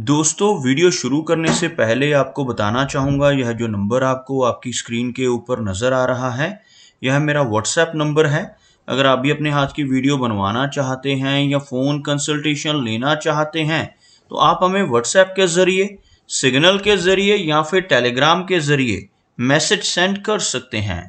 दोस्तों वीडियो शुरू करने से पहले आपको बताना चाहूँगा यह जो नंबर आपको आपकी स्क्रीन के ऊपर नज़र आ रहा है यह मेरा व्हाट्सएप नंबर है अगर आप भी अपने हाथ की वीडियो बनवाना चाहते हैं या फ़ोन कंसल्टेशन लेना चाहते हैं तो आप हमें व्हाट्सएप के ज़रिए सिग्नल के ज़रिए या फिर टेलीग्राम के ज़रिए मैसेज सेंड कर सकते हैं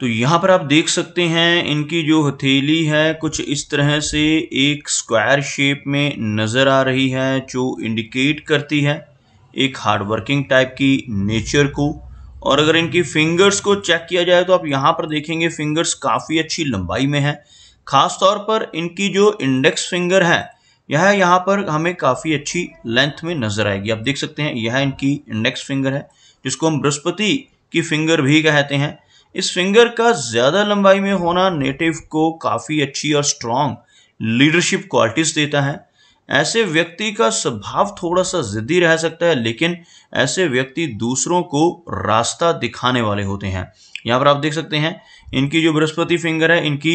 तो यहाँ पर आप देख सकते हैं इनकी जो हथेली है कुछ इस तरह से एक स्क्वायर शेप में नज़र आ रही है जो इंडिकेट करती है एक हार्डवर्किंग टाइप की नेचर को और अगर इनकी फिंगर्स को चेक किया जाए तो आप यहाँ पर देखेंगे फिंगर्स काफ़ी अच्छी लंबाई में है ख़ास तौर पर इनकी जो इंडेक्स फिंगर है यह यहाँ पर हमें काफ़ी अच्छी लेंथ में नज़र आएगी आप देख सकते हैं यह इनकी इंडेक्स फिंगर है जिसको हम बृहस्पति की फिंगर भी कहते हैं इस फिंगर का ज़्यादा लंबाई में होना नेटिव को काफ़ी अच्छी और स्ट्रॉन्ग लीडरशिप क्वालिटीज़ देता है ऐसे व्यक्ति का स्वभाव थोड़ा सा ज़िद्दी रह सकता है लेकिन ऐसे व्यक्ति दूसरों को रास्ता दिखाने वाले होते हैं यहाँ पर आप देख सकते हैं इनकी जो बृहस्पति फिंगर है इनकी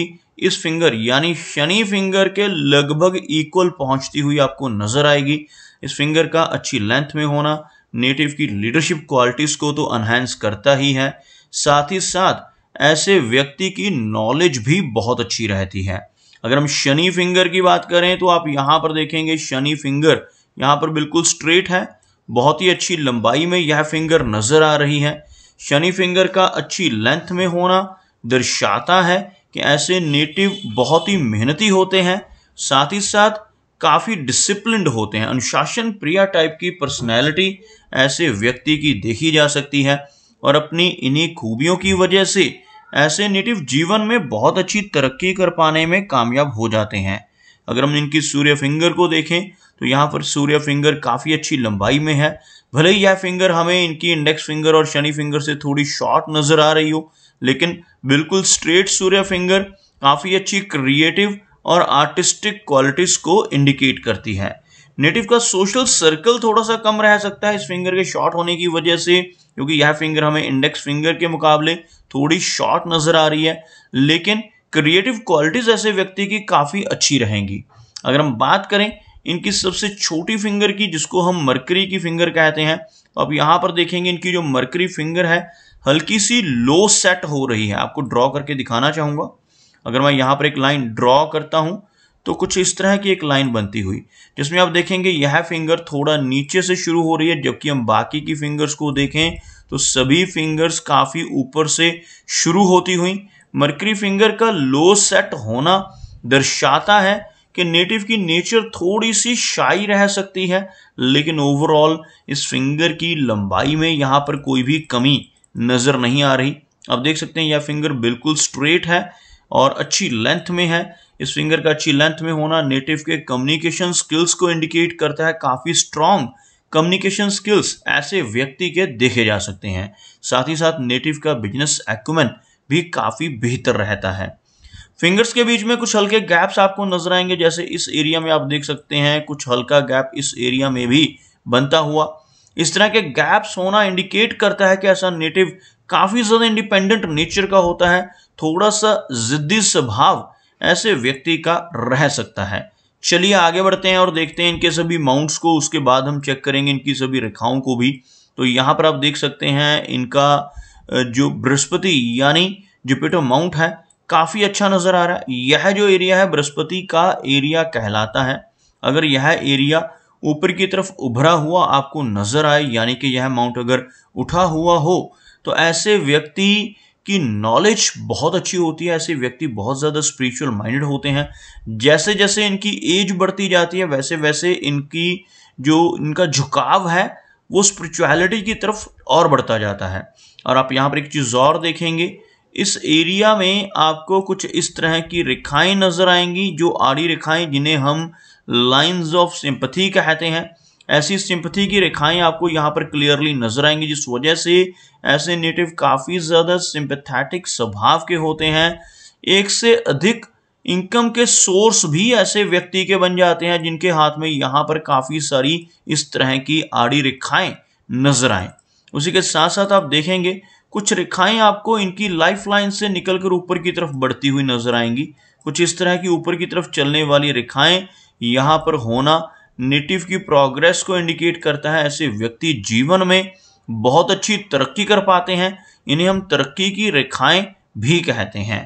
इस फिंगर यानी शनि फिंगर के लगभग इक्वल पहुंचती हुई आपको नजर आएगी इस फिंगर का अच्छी लेंथ में होना नेटिव की लीडरशिप क्वालिटीज़ को तो अनहेंस करता ही है साथ ही साथ ऐसे व्यक्ति की नॉलेज भी बहुत अच्छी रहती है अगर हम शनि फिंगर की बात करें तो आप यहाँ पर देखेंगे शनि फिंगर यहाँ पर बिल्कुल स्ट्रेट है बहुत ही अच्छी लंबाई में यह फिंगर नज़र आ रही है शनि फिंगर का अच्छी लेंथ में होना दर्शाता है कि ऐसे नेटिव बहुत ही मेहनती होते हैं साथ ही साथ काफ़ी डिसिप्लिन होते हैं अनुशासन प्रिया टाइप की पर्सनैलिटी ऐसे व्यक्ति की देखी जा सकती है और अपनी इन्हीं खूबियों की वजह से ऐसे नेटिव जीवन में बहुत अच्छी तरक्की कर पाने में कामयाब हो जाते हैं अगर हम इनकी सूर्य फिंगर को देखें तो यहाँ पर सूर्य फिंगर काफ़ी अच्छी लंबाई में है भले ही यह फिंगर हमें इनकी इंडेक्स फिंगर और शनि फिंगर से थोड़ी शॉर्ट नज़र आ रही हो लेकिन बिल्कुल स्ट्रेट सूर्य फिंगर काफ़ी अच्छी क्रिएटिव और आर्टिस्टिक क्वालिटीज़ को इंडिकेट करती है नेटिव का सोशल सर्कल थोड़ा सा कम रह सकता है इस फिंगर के शॉर्ट होने की वजह से क्योंकि यह फिंगर हमें इंडेक्स फिंगर के मुकाबले थोड़ी शॉर्ट नजर आ रही है लेकिन क्रिएटिव क्वालिटीज ऐसे व्यक्ति की काफ़ी अच्छी रहेंगी अगर हम बात करें इनकी सबसे छोटी फिंगर की जिसको हम मरकरी की फिंगर कहते हैं तो आप पर देखेंगे इनकी जो मरकरी फिंगर है हल्की सी लो सेट हो रही है आपको ड्रॉ करके दिखाना चाहूंगा अगर मैं यहां पर एक लाइन ड्रॉ करता हूं तो कुछ इस तरह की एक लाइन बनती हुई जिसमें आप देखेंगे यह फिंगर थोड़ा नीचे से शुरू हो रही है जबकि हम बाकी की फिंगर्स को देखें तो सभी फिंगर्स काफ़ी ऊपर से शुरू होती हुई मर्करी फिंगर का लो सेट होना दर्शाता है कि नेटिव की नेचर थोड़ी सी शाई रह सकती है लेकिन ओवरऑल इस फिंगर की लंबाई में यहाँ पर कोई भी कमी नज़र नहीं आ रही आप देख सकते हैं यह फिंगर बिल्कुल स्ट्रेट है और अच्छी लेंथ में है इस फिंगर का अच्छी लेंथ में होना नेटिव के कम्युनिकेशन स्किल्स को इंडिकेट करता है काफ़ी स्ट्रॉन्ग कम्युनिकेशन स्किल्स ऐसे व्यक्ति के देखे जा सकते हैं साथ ही साथ नेटिव का बिजनेस एक्यूमेन भी काफ़ी बेहतर रहता है फिंगर्स के बीच में कुछ हल्के गैप्स आपको नजर आएंगे जैसे इस एरिया में आप देख सकते हैं कुछ हल्का गैप इस एरिया में भी बनता हुआ इस तरह के गैप्स होना इंडिकेट करता है कि ऐसा नेटिव काफ़ी ज़्यादा इंडिपेंडेंट नेचर का होता है थोड़ा सा जिद्दी स्वभाव ऐसे व्यक्ति का रह सकता है चलिए आगे बढ़ते हैं और देखते हैं इनके सभी माउंट्स को उसके बाद हम चेक करेंगे इनकी सभी रेखाओं को भी तो यहाँ पर आप देख सकते हैं इनका जो बृहस्पति यानी जुपिटर माउंट है काफ़ी अच्छा नज़र आ रहा है यह जो एरिया है बृहस्पति का एरिया कहलाता है अगर यह एरिया ऊपर की तरफ उभरा हुआ आपको नज़र आए यानी कि यह माउंट अगर उठा हुआ हो तो ऐसे व्यक्ति की नॉलेज बहुत अच्छी होती है ऐसे व्यक्ति बहुत ज़्यादा स्पिरिचुअल माइंडेड होते हैं जैसे जैसे इनकी एज बढ़ती जाती है वैसे वैसे इनकी जो इनका झुकाव है वो स्पिरिचुअलिटी की तरफ और बढ़ता जाता है और आप यहाँ पर एक चीज़ और देखेंगे इस एरिया में आपको कुछ इस तरह की रेखाएं नज़र आएंगी जो आड़ी रेखाएं जिन्हें हम लाइंस ऑफ सिंपथी कहते हैं ऐसी सिंपथी की रेखाएं आपको यहाँ पर क्लियरली नजर आएंगी जिस वजह से ऐसे नेटिव काफ़ी ज़्यादा सिंपथेटिक स्वभाव के होते हैं एक से अधिक इनकम के सोर्स भी ऐसे व्यक्ति के बन जाते हैं जिनके हाथ में यहाँ पर काफ़ी सारी इस तरह की आड़ी रेखाएं नजर आए उसी के साथ साथ आप देखेंगे कुछ रेखाएं आपको इनकी लाइफ लाइन से निकल कर ऊपर की तरफ बढ़ती हुई नजर आएंगी कुछ इस तरह की ऊपर की तरफ चलने वाली रेखाएं यहाँ पर होना नेटिव की प्रोग्रेस को इंडिकेट करता है ऐसे व्यक्ति जीवन में बहुत अच्छी तरक्की कर पाते हैं इन्हें हम तरक्की की रेखाएं भी कहते हैं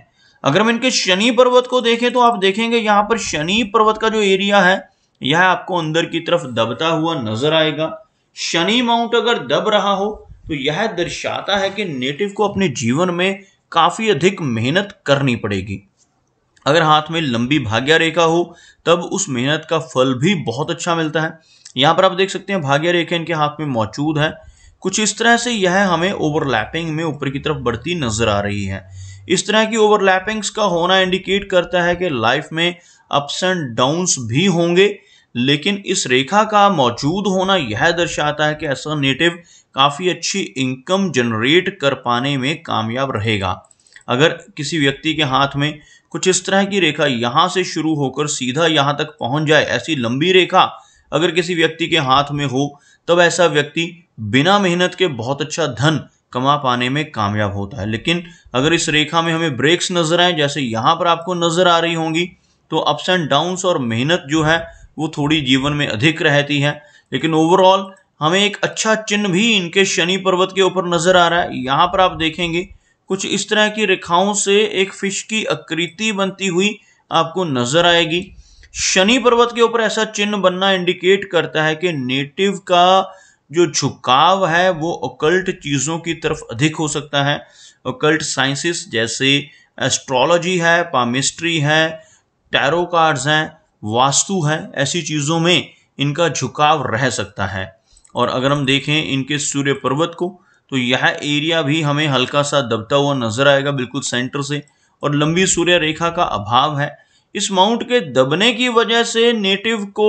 अगर हम इनके शनि पर्वत को देखें तो आप देखेंगे यहाँ पर शनि पर्वत का जो एरिया है यह आपको अंदर की तरफ दबता हुआ नजर आएगा शनि माउंट अगर दब रहा हो तो यह दर्शाता है कि नेटिव को अपने जीवन में काफी अधिक मेहनत करनी पड़ेगी अगर हाथ में लंबी भाग्य रेखा हो तब उस मेहनत का फल भी बहुत अच्छा मिलता है यहाँ पर आप देख सकते हैं भाग्य रेखा इनके हाथ में मौजूद है कुछ इस तरह से यह हमें ओवरलैपिंग में ऊपर की तरफ बढ़ती नजर आ रही है इस तरह की ओवरलैपिंग्स का होना इंडिकेट करता है कि लाइफ में अप्स एंड डाउन्स भी होंगे लेकिन इस रेखा का मौजूद होना यह दर्शाता है कि ऐसा नेटिव काफ़ी अच्छी इनकम जनरेट कर पाने में कामयाब रहेगा अगर किसी व्यक्ति के हाथ में कुछ इस तरह की रेखा यहाँ से शुरू होकर सीधा यहाँ तक पहुँच जाए ऐसी लंबी रेखा अगर किसी व्यक्ति के हाथ में हो तब ऐसा व्यक्ति बिना मेहनत के बहुत अच्छा धन कमा पाने में कामयाब होता है लेकिन अगर इस रेखा में हमें ब्रेक्स नज़र आए जैसे यहाँ पर आपको नज़र आ रही होंगी तो अप्स एंड डाउन्स और मेहनत जो है वो थोड़ी जीवन में अधिक रहती है लेकिन ओवरऑल हमें एक अच्छा चिन्ह भी इनके शनि पर्वत के ऊपर नज़र आ रहा है यहाँ पर आप देखेंगे कुछ इस तरह की रेखाओं से एक फिश की आकृति बनती हुई आपको नजर आएगी शनि पर्वत के ऊपर ऐसा चिन्ह बनना इंडिकेट करता है कि नेटिव का जो झुकाव है वो ओकल्ट चीज़ों की तरफ अधिक हो सकता है ओकल्ट साइंसेस जैसे एस्ट्रोलॉजी है पामिस्ट्री है टैरो कार्ड्स हैं वास्तु है ऐसी चीज़ों में इनका झुकाव रह सकता है और अगर हम देखें इनके सूर्य पर्वत को तो यह एरिया भी हमें हल्का सा दबता हुआ नजर आएगा बिल्कुल सेंटर से और लंबी सूर्य रेखा का अभाव है इस माउंट के दबने की वजह से नेटिव को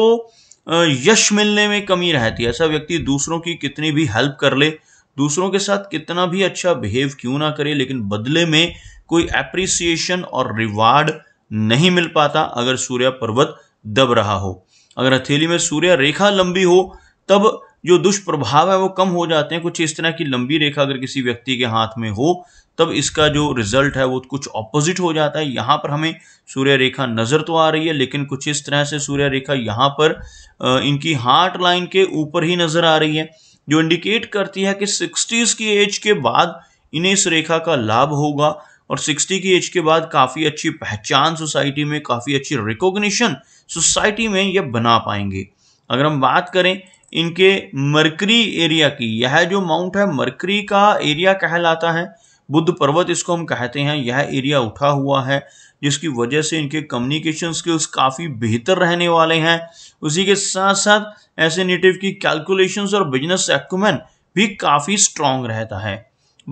यश मिलने में कमी रहती है ऐसा व्यक्ति दूसरों की कितनी भी हेल्प कर ले दूसरों के साथ कितना भी अच्छा बिहेव क्यों ना करे लेकिन बदले में कोई एप्रिसिएशन और रिवार्ड नहीं मिल पाता अगर सूर्य पर्वत दब रहा हो अगर हथेली में सूर्य रेखा लंबी हो तब जो दुष्प्रभाव है वो कम हो जाते हैं कुछ इस तरह की लंबी रेखा अगर किसी व्यक्ति के हाथ में हो तब इसका जो रिजल्ट है वो कुछ ऑपोजिट हो जाता है यहाँ पर हमें सूर्य रेखा नज़र तो आ रही है लेकिन कुछ इस तरह से सूर्य रेखा यहाँ पर इनकी हार्ट लाइन के ऊपर ही नज़र आ रही है जो इंडिकेट करती है कि सिक्सटीज़ की एज के बाद इन्हें इस रेखा का लाभ होगा और सिक्सटी की एज के बाद काफ़ी अच्छी पहचान सोसाइटी में काफ़ी अच्छी रिकोगनीशन सोसाइटी में ये बना पाएंगे अगर हम बात करें इनके मरकरी एरिया की यह जो माउंट है मरकरी का एरिया कहलाता है बुद्ध पर्वत इसको हम कहते हैं यह एरिया उठा हुआ है जिसकी वजह से इनके कम्युनिकेशन स्किल्स काफ़ी बेहतर रहने वाले हैं उसी के साथ साथ ऐसे नेटिव की कैलकुलेशंस और बिजनेस एक्मेंट भी काफ़ी स्ट्रांग रहता है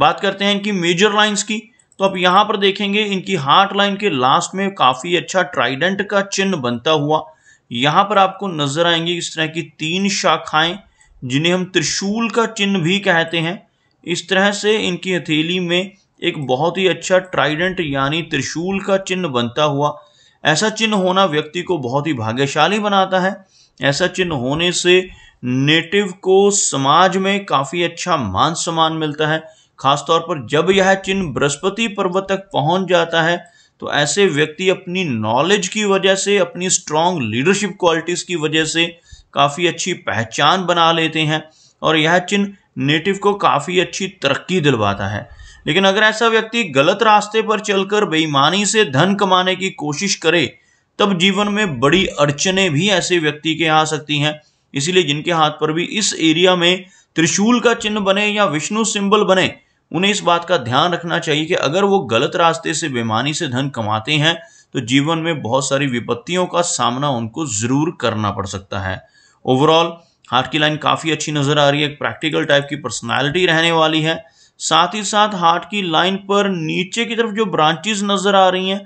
बात करते हैं इनकी मेजर लाइंस की तो आप यहाँ पर देखेंगे इनकी हार्ट लाइन के लास्ट में काफ़ी अच्छा ट्राइडेंट का चिन्ह बनता हुआ यहां पर आपको नजर आएंगी इस तरह की तीन शाखाएं जिन्हें हम त्रिशूल का चिन्ह भी कहते हैं इस तरह से इनकी हथेली में एक बहुत ही अच्छा ट्राइडेंट यानी त्रिशूल का चिन्ह बनता हुआ ऐसा चिन्ह होना व्यक्ति को बहुत ही भाग्यशाली बनाता है ऐसा चिन्ह होने से नेटिव को समाज में काफ़ी अच्छा मान सम्मान मिलता है खासतौर पर जब यह चिन्ह बृहस्पति पर्वत तक पहुंच जाता है तो ऐसे व्यक्ति अपनी नॉलेज की वजह से अपनी स्ट्रॉन्ग लीडरशिप क्वालिटीज़ की वजह से काफ़ी अच्छी पहचान बना लेते हैं और यह चिन्ह नेटिव को काफ़ी अच्छी तरक्की दिलवाता है लेकिन अगर ऐसा व्यक्ति गलत रास्ते पर चलकर बेईमानी से धन कमाने की कोशिश करे तब जीवन में बड़ी अड़चने भी ऐसे व्यक्ति के आ सकती हैं इसीलिए जिनके हाथ पर भी इस एरिया में त्रिशूल का चिन्ह बने या विष्णु सिंबल बने उन्हें इस बात का ध्यान रखना चाहिए कि अगर वो गलत रास्ते से बेमानी से धन कमाते हैं तो जीवन में बहुत सारी विपत्तियों का सामना उनको ज़रूर करना पड़ सकता है ओवरऑल हार्ट की लाइन काफ़ी अच्छी नज़र आ रही है एक प्रैक्टिकल टाइप की पर्सनैलिटी रहने वाली है साथ ही साथ हार्ट की लाइन पर नीचे की तरफ जो ब्रांचेज नज़र आ रही हैं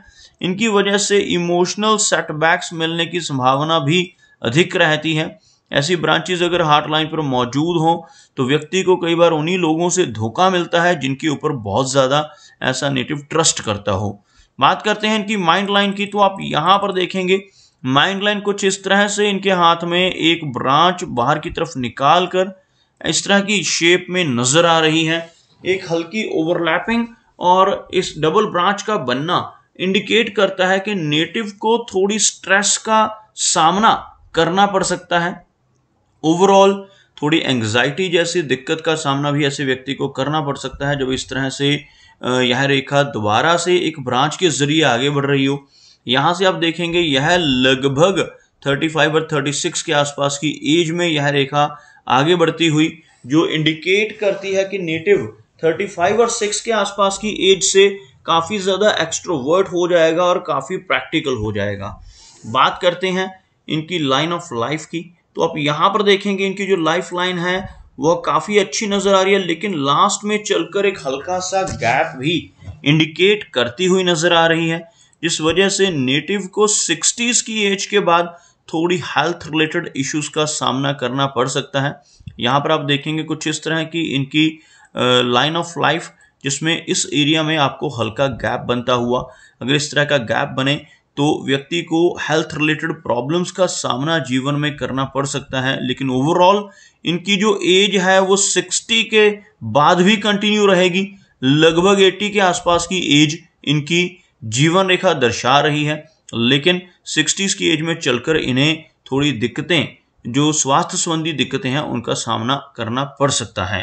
इनकी वजह से इमोशनल सेटबैक्स मिलने की संभावना भी अधिक रहती है ऐसी ब्रांचेज अगर लाइन पर मौजूद हों तो व्यक्ति को कई बार उन्हीं लोगों से धोखा मिलता है जिनके ऊपर बहुत ज़्यादा ऐसा नेटिव ट्रस्ट करता हो बात करते हैं इनकी माइंड लाइन की तो आप यहाँ पर देखेंगे माइंड लाइन कुछ इस तरह से इनके हाथ में एक ब्रांच बाहर की तरफ निकाल कर इस तरह की शेप में नज़र आ रही है एक हल्की ओवरलैपिंग और इस डबल ब्रांच का बनना इंडिकेट करता है कि नेटिव को थोड़ी स्ट्रेस का सामना करना पड़ सकता है ओवरऑल थोड़ी एंग्जाइटी जैसी दिक्कत का सामना भी ऐसे व्यक्ति को करना पड़ सकता है जब इस तरह से यह रेखा दोबारा से एक ब्रांच के जरिए आगे बढ़ रही हो यहाँ से आप देखेंगे यह लगभग 35 और 36 के आसपास की एज में यह रेखा आगे बढ़ती हुई जो इंडिकेट करती है कि नेटिव 35 और 6 के आसपास की एज से काफ़ी ज़्यादा एक्स्ट्रोवर्ट हो जाएगा और काफ़ी प्रैक्टिकल हो जाएगा बात करते हैं इनकी लाइन ऑफ लाइफ की तो आप यहाँ पर देखेंगे इनकी जो लाइफ लाइन है वह काफ़ी अच्छी नज़र आ रही है लेकिन लास्ट में चलकर एक हल्का सा गैप भी इंडिकेट करती हुई नज़र आ रही है जिस वजह से नेटिव को सिक्सटीज़ की एज के बाद थोड़ी हेल्थ रिलेटेड इश्यूज का सामना करना पड़ सकता है यहाँ पर आप देखेंगे कुछ इस तरह की इनकी लाइन ऑफ लाइफ जिसमें इस एरिया में आपको हल्का गैप बनता हुआ अगर इस तरह का गैप बने तो व्यक्ति को हेल्थ रिलेटेड प्रॉब्लम्स का सामना जीवन में करना पड़ सकता है लेकिन ओवरऑल इनकी जो एज है वो सिक्सटी के बाद भी कंटिन्यू रहेगी लगभग एट्टी के आसपास की एज इनकी जीवन रेखा दर्शा रही है लेकिन सिक्सटीज की एज में चलकर इन्हें थोड़ी दिक्कतें जो स्वास्थ्य संबंधी दिक्कतें हैं उनका सामना करना पड़ सकता है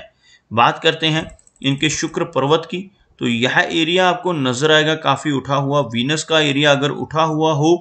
बात करते हैं इनके शुक्र पर्वत की तो यह एरिया आपको नजर आएगा काफी उठा हुआ वीनस का एरिया अगर उठा हुआ हो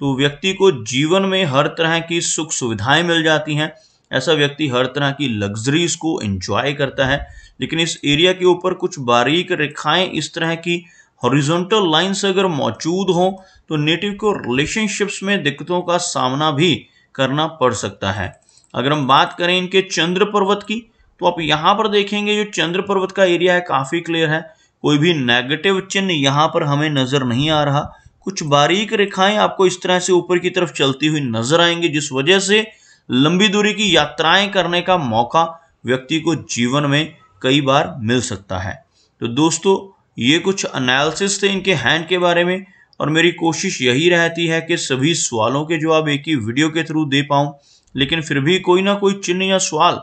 तो व्यक्ति को जीवन में हर तरह की सुख सुविधाएं मिल जाती हैं ऐसा व्यक्ति हर तरह की लग्जरीज को एंजॉय करता है लेकिन इस एरिया के ऊपर कुछ बारीक रेखाएं इस तरह की हॉरिजॉन्टल लाइंस अगर मौजूद हो तो नेटिव को रिलेशनशिप्स में दिक्कतों का सामना भी करना पड़ सकता है अगर हम बात करें इनके चंद्र पर्वत की तो आप यहाँ पर देखेंगे जो चंद्र पर्वत का एरिया है काफ़ी क्लियर है कोई भी नेगेटिव चिन्ह यहाँ पर हमें नज़र नहीं आ रहा कुछ बारीक रेखाएं आपको इस तरह से ऊपर की तरफ चलती हुई नजर आएंगी जिस वजह से लंबी दूरी की यात्राएं करने का मौका व्यक्ति को जीवन में कई बार मिल सकता है तो दोस्तों ये कुछ एनालिसिस थे इनके हैंड के बारे में और मेरी कोशिश यही रहती है कि सभी सवालों के जवाब एक ही वीडियो के थ्रू दे पाऊँ लेकिन फिर भी कोई ना कोई चिन्ह या सवाल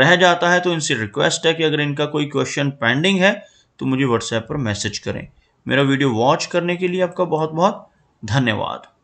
रह जाता है तो इनसे रिक्वेस्ट है कि अगर इनका कोई क्वेश्चन पेंडिंग है तो मुझे व्हाट्सएप पर मैसेज करें मेरा वीडियो वॉच करने के लिए आपका बहुत बहुत धन्यवाद